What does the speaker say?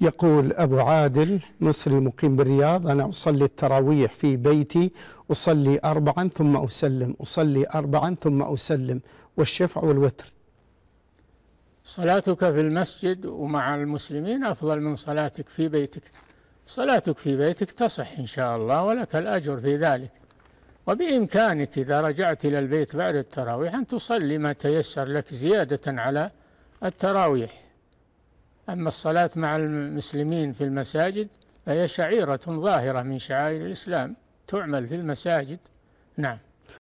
يقول أبو عادل مصري مقيم بالرياض أنا أصلي التراويح في بيتي أصلي أربعا ثم أسلم أصلي أربعا ثم أسلم والشفع والوتر صلاتك في المسجد ومع المسلمين أفضل من صلاتك في بيتك صلاتك في بيتك تصح إن شاء الله ولك الأجر في ذلك وبإمكانك إذا رجعت إلى البيت بعد التراويح أن تصلي ما تيسر لك زيادة على التراويح أما الصلاة مع المسلمين في المساجد فهي شعيرة ظاهرة من شعائر الإسلام تعمل في المساجد نعم